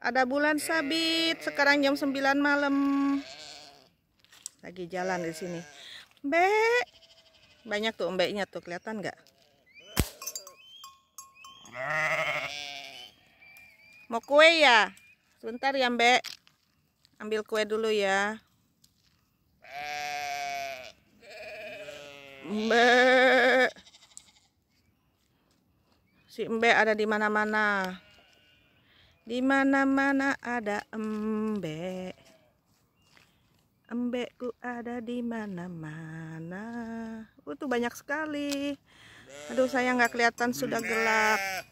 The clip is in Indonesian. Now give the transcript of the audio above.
ada bulan sabit sekarang jam 9 malam lagi jalan di sini mbek banyak tuh mbeknya tuh kelihatan nggak mau kue ya sebentar ya mbek ambil kue dulu ya mbek si mbek ada di mana-mana di mana-mana ada embek. Embekku ada di mana-mana. Uh, oh, tuh banyak sekali. Aduh, saya nggak kelihatan sudah gelap.